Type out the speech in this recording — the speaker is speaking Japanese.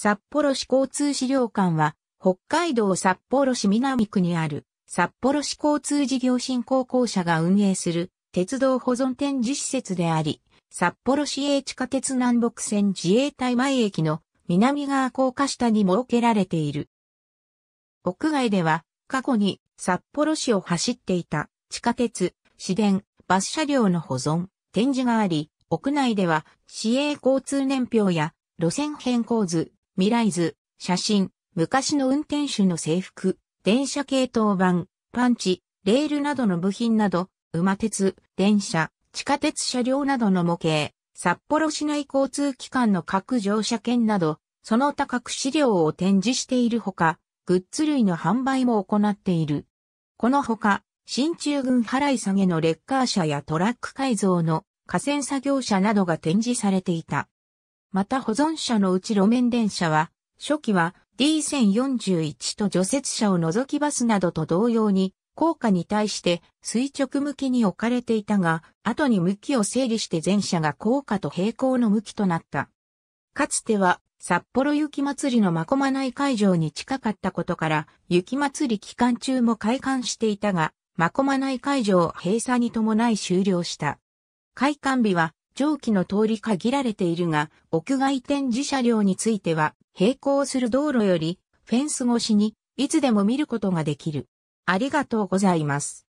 札幌市交通資料館は、北海道札幌市南区にある、札幌市交通事業振興公社が運営する、鉄道保存展示施設であり、札幌市営地下鉄南北線自衛隊前駅の南側高架下に設けられている。屋外では、過去に札幌市を走っていた地下鉄、市電、バス車両の保存、展示があり、屋内では市営交通年表や路線変更図、未来図、写真、昔の運転手の制服、電車系統板、パンチ、レールなどの部品など、馬鉄、電車、地下鉄車両などの模型、札幌市内交通機関の各乗車券など、その他各資料を展示しているほか、グッズ類の販売も行っている。このほか、新中軍払い下げのレッカー車やトラック改造の河川作業車などが展示されていた。また保存車のうち路面電車は、初期は D1041 と除雪車を除きバスなどと同様に、高架に対して垂直向きに置かれていたが、後に向きを整理して全車が高架と平行の向きとなった。かつては、札幌雪祭りのまこまない会場に近かったことから、雪祭り期間中も開館していたが、まこまない会場閉鎖に伴い終了した。開館日は蒸気の通り限られているが、屋外展示車両については、並行する道路より、フェンス越しに、いつでも見ることができる。ありがとうございます。